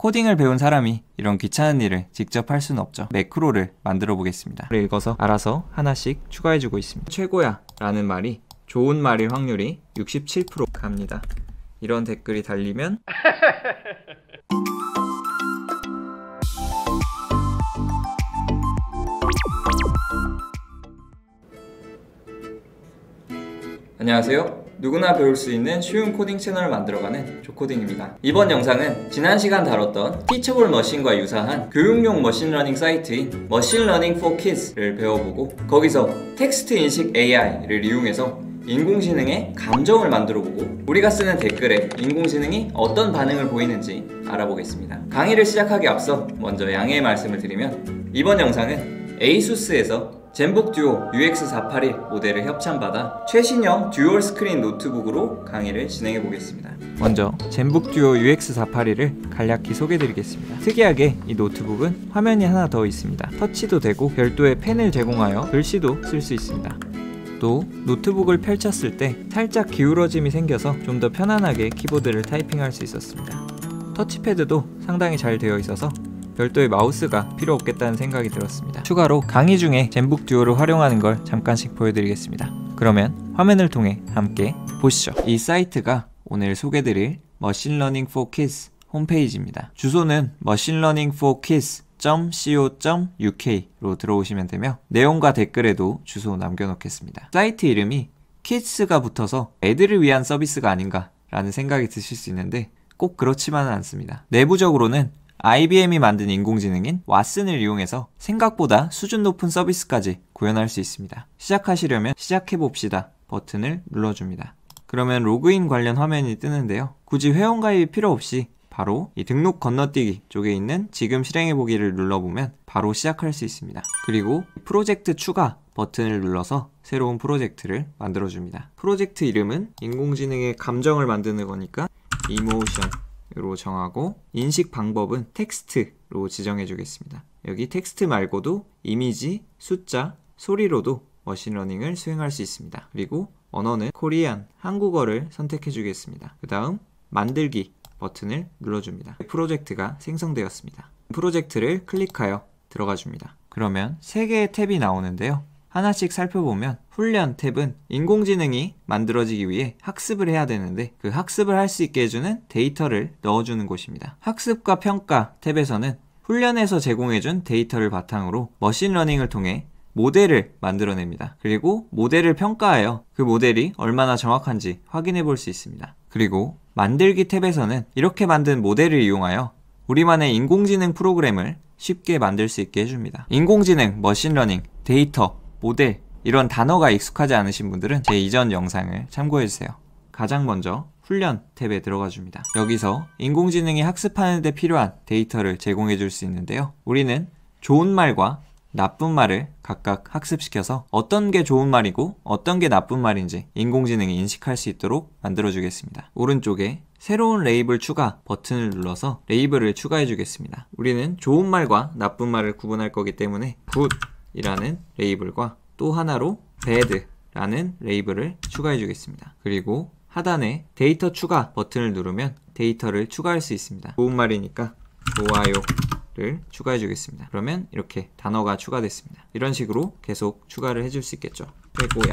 코딩을 배운 사람이 이런 귀찮은 일을 직접 할 수는 없죠. 매크로를 만들어 보겠습니다. 읽어서 알아서 하나씩 추가해주고 있습니다. 최고야 라는 말이 좋은 말일 확률이 67% 갑니다. 이런 댓글이 달리면 안녕하세요. 누구나 배울 수 있는 쉬운 코딩 채널을 만들어가는 조코딩입니다. 이번 영상은 지난 시간 다뤘던 티처블 머신과 유사한 교육용 머신러닝 사이트인 머신러닝 포키 r 를 배워보고 거기서 텍스트 인식 AI를 이용해서 인공지능의 감정을 만들어보고 우리가 쓰는 댓글에 인공지능이 어떤 반응을 보이는지 알아보겠습니다. 강의를 시작하기 앞서 먼저 양해의 말씀을 드리면 이번 영상은 에이수스에서 젠북 듀오 UX481 모델을 협찬받아 최신형 듀얼 스크린 노트북으로 강의를 진행해 보겠습니다. 먼저 젠북 듀오 UX481을 간략히 소개드리겠습니다. 해 특이하게 이 노트북은 화면이 하나 더 있습니다. 터치도 되고 별도의 펜을 제공하여 글씨도 쓸 수 있습니다. 또 노트북을 펼쳤을 때 살짝 기울어짐이 생겨서 좀 더 편안하게 키보드를 타이핑할 수 있었습니다. 터치패드도 상당히 잘 되어 있어서 별도의 마우스가 필요 없겠다는 생각이 들었습니다. 추가로 강의 중에 젠북 듀오를 활용하는 걸 잠깐씩 보여드리겠습니다. 그러면 화면을 통해 함께 보시죠. 이 사이트가 오늘 소개드릴 머신러닝 포 o r k 홈페이지입니다. 주소는 머신러닝 포 o r k .co.uk로 들어오시면 되며 내용과 댓글에도 주소 남겨놓겠습니다. 사이트 이름이 키즈가 붙어서 애들을 위한 서비스가 아닌가 라는 생각이 드실 수 있는데 꼭 그렇지만은 않습니다. 내부적으로는 IBM이 만든 인공지능인 왓슨을 이용해서 생각보다 수준 높은 서비스까지 구현할 수 있습니다. 시작하시려면 시작해봅시다 버튼을 눌러줍니다. 그러면 로그인 관련 화면이 뜨는데요. 굳이 회원가입이 필요 없이 바로 이 등록 건너뛰기 쪽에 있는 지금 실행해보기를 눌러보면 바로 시작할 수 있습니다. 그리고 프로젝트 추가 버튼을 눌러서 새로운 프로젝트를 만들어줍니다. 프로젝트 이름은 인공지능의 감정을 만드는 거니까 이모션 로 정하고 인식 방법은 텍스트로 지정해 주겠습니다. 여기 텍스트 말고도 이미지, 숫자, 소리로도 머신러닝을 수행할 수 있습니다. 그리고 언어는 코리안, 한국어를 선택해 주겠습니다. 그 다음 만들기 버튼을 눌러줍니다. 프로젝트가 생성되었습니다. 프로젝트를 클릭하여 들어가 줍니다. 그러면 3개의 탭이 나오는데요. 하나씩 살펴보면 훈련 탭은 인공지능이 만들어지기 위해 학습을 해야 되는데 그 학습을 할 수 있게 해주는 데이터를 넣어주는 곳입니다. 학습과 평가 탭에서는 훈련에서 제공해준 데이터를 바탕으로 머신러닝을 통해 모델을 만들어냅니다. 그리고 모델을 평가하여 그 모델이 얼마나 정확한지 확인해 볼 수 있습니다. 그리고 만들기 탭에서는 이렇게 만든 모델을 이용하여 우리만의 인공지능 프로그램을 쉽게 만들 수 있게 해줍니다. 인공지능, 머신러닝, 데이터, 모델 이런 단어가 익숙하지 않으신 분들은 제 이전 영상을 참고해주세요. 가장 먼저 훈련 탭에 들어가 줍니다. 여기서 인공지능이 학습하는 데 필요한 데이터를 제공해 줄 수 있는데요. 우리는 좋은 말과 나쁜 말을 각각 학습시켜서 어떤 게 좋은 말이고 어떤 게 나쁜 말인지 인공지능이 인식할 수 있도록 만들어 주겠습니다. 오른쪽에 새로운 레이블 추가 버튼을 눌러서 레이블을 추가해 주겠습니다. 우리는 좋은 말과 나쁜 말을 구분할 거기 때문에 굿 이라는 레이블과 또 하나로 bad 라는 레이블을 추가해 주겠습니다. 그리고 하단에 데이터 추가 버튼을 누르면 데이터를 추가할 수 있습니다. 좋은 말이니까 좋아요를 추가해 주겠습니다. 그러면 이렇게 단어가 추가됐습니다. 이런 식으로 계속 추가를 해 줄 수 있겠죠. 최고야.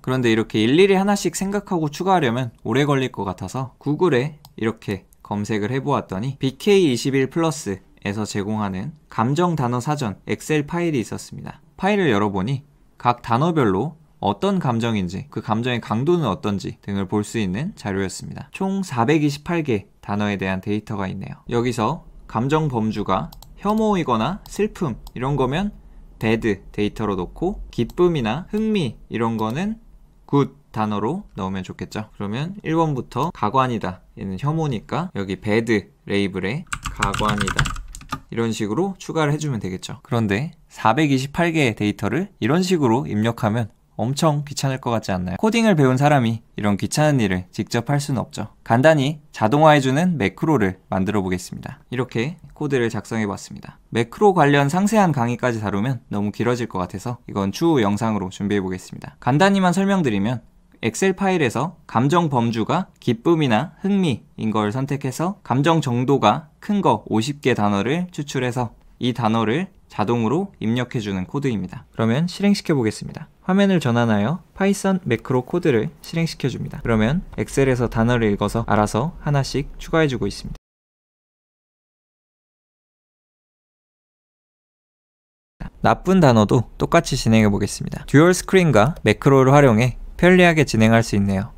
그런데 이렇게 일일이 하나씩 생각하고 추가하려면 오래 걸릴 것 같아서 구글에 이렇게 검색을 해보았더니 BK21 플러스 에서 제공하는 감정 단어 사전 엑셀 파일이 있었습니다. 파일을 열어보니 각 단어별로 어떤 감정인지, 그 감정의 강도는 어떤지 등을 볼 수 있는 자료였습니다. 총 428개 단어에 대한 데이터가 있네요. 여기서 감정 범주가 혐오이거나 슬픔 이런 거면 bad 데이터로 놓고 기쁨이나 흥미 이런 거는 good 단어로 넣으면 좋겠죠. 그러면 1번부터 가관이다. 얘는 혐오니까 여기 bad 레이블에 가관이다. 이런 식으로 추가를 해주면 되겠죠. 그런데 428개의 데이터를 이런 식으로 입력하면 엄청 귀찮을 것 같지 않나요? 코딩을 배운 사람이 이런 귀찮은 일을 직접 할 수는 없죠. 간단히 자동화해주는 매크로를 만들어 보겠습니다. 이렇게 코드를 작성해 봤습니다. 매크로 관련 상세한 강의까지 다루면 너무 길어질 것 같아서 이건 추후 영상으로 준비해 보겠습니다. 간단히만 설명드리면 엑셀 파일에서 감정 범주가 기쁨이나 흥미인 걸 선택해서 감정 정도가 큰 거 50개 단어를 추출해서 이 단어를 자동으로 입력해주는 코드입니다. 그러면 실행시켜 보겠습니다. 화면을 전환하여 파이썬 매크로 코드를 실행시켜 줍니다. 그러면 엑셀에서 단어를 읽어서 알아서 하나씩 추가해주고 있습니다. 나쁜 단어도 똑같이 진행해 보겠습니다. 듀얼 스크린과 매크로를 활용해 편리하게 진행할 수 있네요.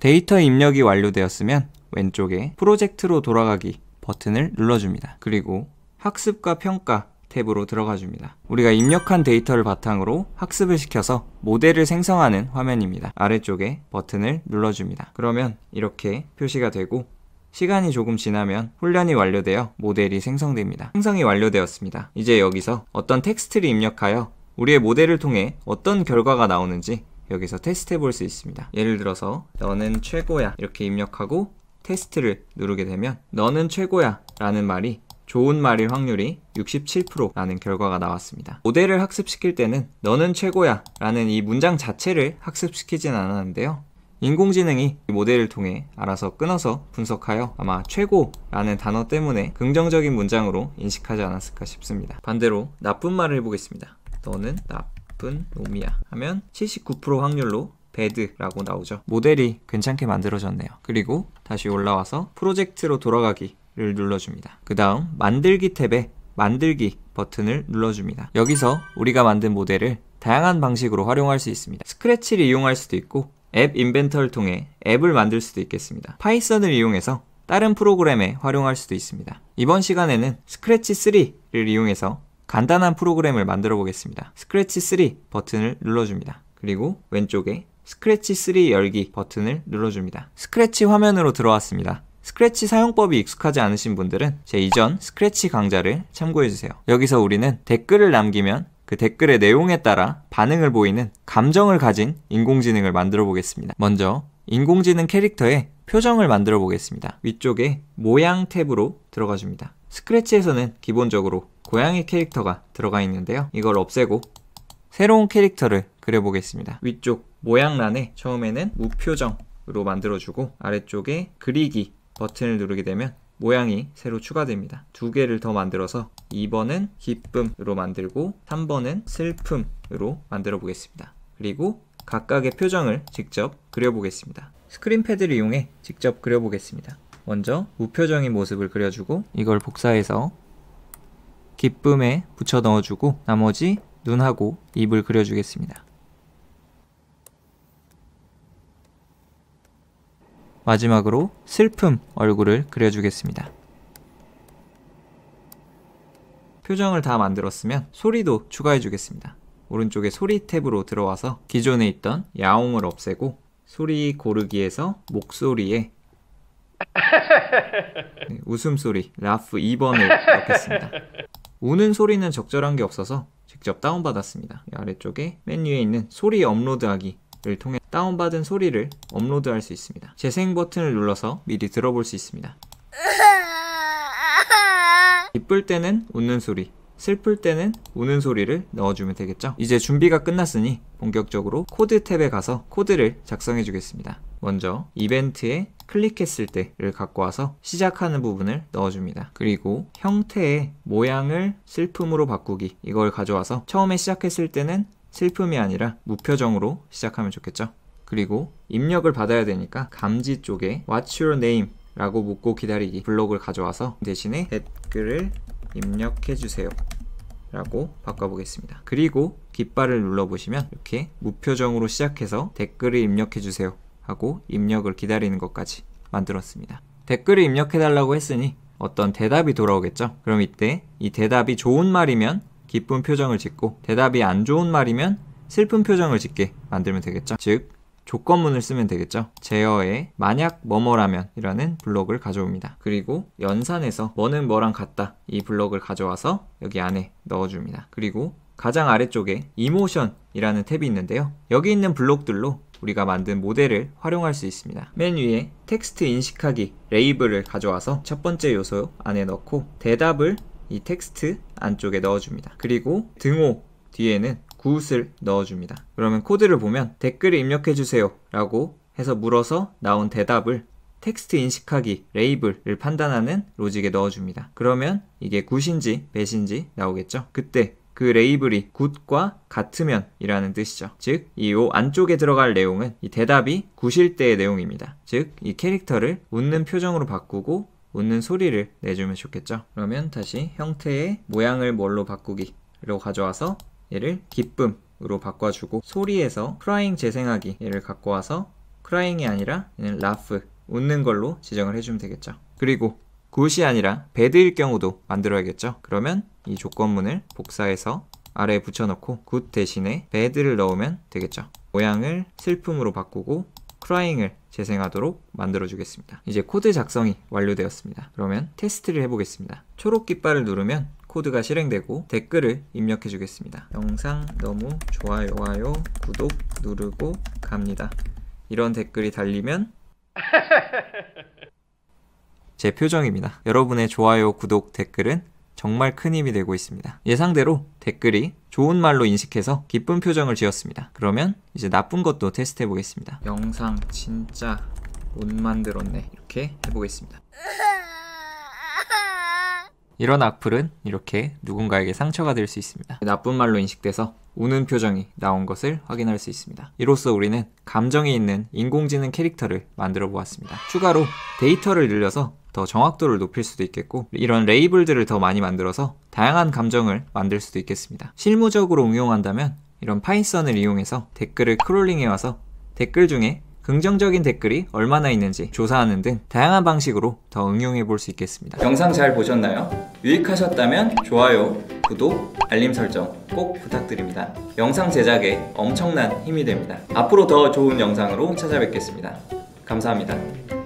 데이터 입력이 완료되었으면 왼쪽에 프로젝트로 돌아가기 버튼을 눌러줍니다. 그리고 학습과 평가 탭으로 들어가줍니다. 우리가 입력한 데이터를 바탕으로 학습을 시켜서 모델을 생성하는 화면입니다. 아래쪽에 버튼을 눌러줍니다. 그러면 이렇게 표시가 되고 시간이 조금 지나면 훈련이 완료되어 모델이 생성됩니다. 생성이 완료되었습니다. 이제 여기서 어떤 텍스트를 입력하여 우리의 모델을 통해 어떤 결과가 나오는지 여기서 테스트 해볼 수 있습니다. 예를 들어서 너는 최고야 이렇게 입력하고 테스트를 누르게 되면 너는 최고야 라는 말이 좋은 말일 확률이 67%라는 결과가 나왔습니다. 모델을 학습시킬 때는 너는 최고야 라는 이 문장 자체를 학습시키진 않았는데요. 인공지능이 모델을 통해 알아서 끊어서 분석하여 아마 최고라는 단어 때문에 긍정적인 문장으로 인식하지 않았을까 싶습니다. 반대로 나쁜 말을 해보겠습니다. 너는 나쁜 놈이야 하면 79% 확률로 배드라고 나오죠. 모델이 괜찮게 만들어졌네요. 그리고 다시 올라와서 프로젝트로 돌아가기를 눌러줍니다. 그 다음 만들기 탭에 만들기 버튼을 눌러줍니다. 여기서 우리가 만든 모델을 다양한 방식으로 활용할 수 있습니다. 스크래치를 이용할 수도 있고 앱 인벤터를 통해 앱을 만들 수도 있겠습니다. 파이썬을 이용해서 다른 프로그램에 활용할 수도 있습니다. 이번 시간에는 스크래치 3를 이용해서 간단한 프로그램을 만들어 보겠습니다. 스크래치 3 버튼을 눌러줍니다. 그리고 왼쪽에 스크래치 3 열기 버튼을 눌러줍니다. 스크래치 화면으로 들어왔습니다. 스크래치 사용법이 익숙하지 않으신 분들은 제 이전 스크래치 강좌를 참고해주세요. 여기서 우리는 댓글을 남기면 그 댓글의 내용에 따라 반응을 보이는 감정을 가진 인공지능을 만들어 보겠습니다. 먼저 인공지능 캐릭터의 표정을 만들어 보겠습니다. 위쪽에 모양 탭으로 들어가 줍니다. 스크래치에서는 기본적으로 고양이 캐릭터가 들어가 있는데요. 이걸 없애고 새로운 캐릭터를 그려보겠습니다. 위쪽 모양란에 처음에는 무표정으로 만들어주고 아래쪽에 그리기 버튼을 누르게 되면 모양이 새로 추가됩니다. 두 개를 더 만들어서 2번은 기쁨으로 만들고 3번은 슬픔으로 만들어 보겠습니다. 그리고 각각의 표정을 직접 그려보겠습니다. 스크린패드를 이용해 직접 그려보겠습니다. 먼저 우표정인 모습을 그려주고 이걸 복사해서 기쁨에 붙여 넣어주고 나머지 눈하고 입을 그려주겠습니다. 마지막으로 슬픔 얼굴을 그려주겠습니다. 표정을 다 만들었으면 소리도 추가해 주겠습니다. 오른쪽에 소리 탭으로 들어와서 기존에 있던 야옹을 없애고 소리 고르기에서 목소리에 네, 웃음소리 라프 2번을 넣겠습니다. 우는 소리는 적절한 게 없어서 직접 다운받았습니다. 아래쪽에 맨 위에 있는 소리 업로드하기 를 통해 다운받은 소리를 업로드할 수 있습니다. 재생 버튼을 눌러서 미리 들어볼 수 있습니다. 이쁠 때는 웃는 소리, 슬플 때는 우는 소리를 넣어주면 되겠죠. 이제 준비가 끝났으니 본격적으로 코드 탭에 가서 코드를 작성해 주겠습니다. 먼저 이벤트에 클릭했을 때를 갖고 와서 시작하는 부분을 넣어줍니다. 그리고 형태의 모양을 슬픔으로 바꾸기 이걸 가져와서 처음에 시작했을 때는 슬픔이 아니라 무표정으로 시작하면 좋겠죠. 그리고 입력을 받아야 되니까 감지 쪽에 What's your name? 라고 묻고 기다리기 블록을 가져와서 대신에 댓글을 입력해주세요. 라고 바꿔보겠습니다. 그리고 깃발을 눌러보시면 이렇게 무표정으로 시작해서 댓글을 입력해주세요 하고 입력을 기다리는 것까지 만들었습니다. 댓글을 입력해달라고 했으니 어떤 대답이 돌아오겠죠? 그럼 이때 이 대답이 좋은 말이면 기쁜 표정을 짓고 대답이 안 좋은 말이면 슬픈 표정을 짓게 만들면 되겠죠. 즉 조건문을 쓰면 되겠죠. 제어에 만약 뭐뭐라면 이라는 블록을 가져옵니다. 그리고 연산에서 뭐는 뭐랑 같다 이 블록을 가져와서 여기 안에 넣어줍니다. 그리고 가장 아래쪽에 이모션이라는 탭이 있는데요. 여기 있는 블록들로 우리가 만든 모델을 활용할 수 있습니다. 맨 위에 텍스트 인식하기 레이블을 가져와서 첫 번째 요소 안에 넣고 대답을 이 텍스트 안쪽에 넣어줍니다. 그리고 등호 뒤에는 굿을 넣어줍니다. 그러면 코드를 보면 댓글을 입력해주세요 라고 해서 물어서 나온 대답을 텍스트 인식하기 레이블을 판단하는 로직에 넣어줍니다. 그러면 이게 굿인지 배신지 나오겠죠? 그때 그 레이블이 굿과 같으면 이라는 뜻이죠. 즉, 이요 안쪽에 들어갈 내용은 이 대답이 굿일 때의 내용입니다. 즉, 이 캐릭터를 웃는 표정으로 바꾸고 웃는 소리를 내주면 좋겠죠. 그러면 다시 형태의 모양을 뭘로 바꾸기로 가져와서 얘를 기쁨으로 바꿔주고 소리에서 크라잉 재생하기 얘를 갖고 와서 크라잉이 아니라 얘는 라프 웃는 걸로 지정을 해주면 되겠죠. 그리고 굿이 아니라 배드일 경우도 만들어야겠죠. 그러면 이 조건문을 복사해서 아래에 붙여놓고굿 대신에 배드를 넣으면 되겠죠. 모양을 슬픔으로 바꾸고 크라잉을 재생하도록 만들어 주겠습니다. 이제 코드 작성이 완료되었습니다. 그러면 테스트를 해보겠습니다. 초록 깃발을 누르면 코드가 실행되고 댓글을 입력해 주겠습니다. 영상 너무 좋아요, 와요, 구독 누르고 갑니다. 이런 댓글이 달리면 제 표정입니다. 여러분의 좋아요, 구독, 댓글은 정말 큰 힘이 되고 있습니다. 예상대로 댓글이 좋은 말로 인식해서 기쁜 표정을 지었습니다. 그러면 이제 나쁜 것도 테스트해 보겠습니다. 영상 진짜 못 만들었네. 이렇게 해보겠습니다. 이런 악플은 이렇게 누군가에게 상처가 될 수 있습니다. 나쁜 말로 인식돼서 우는 표정이 나온 것을 확인할 수 있습니다. 이로써 우리는 감정이 있는 인공지능 캐릭터를 만들어 보았습니다. 추가로 데이터를 늘려서 더 정확도를 높일 수도 있겠고 이런 레이블들을 더 많이 만들어서 다양한 감정을 만들 수도 있겠습니다. 실무적으로 응용한다면 이런 파이썬을 이용해서 댓글을 크롤링해 와서 댓글 중에 긍정적인 댓글이 얼마나 있는지 조사하는 등 다양한 방식으로 더 응용해 볼 수 있겠습니다. 영상 잘 보셨나요? 유익하셨다면 좋아요, 구독, 알림 설정 꼭 부탁드립니다. 영상 제작에 엄청난 힘이 됩니다. 앞으로 더 좋은 영상으로 찾아뵙겠습니다. 감사합니다.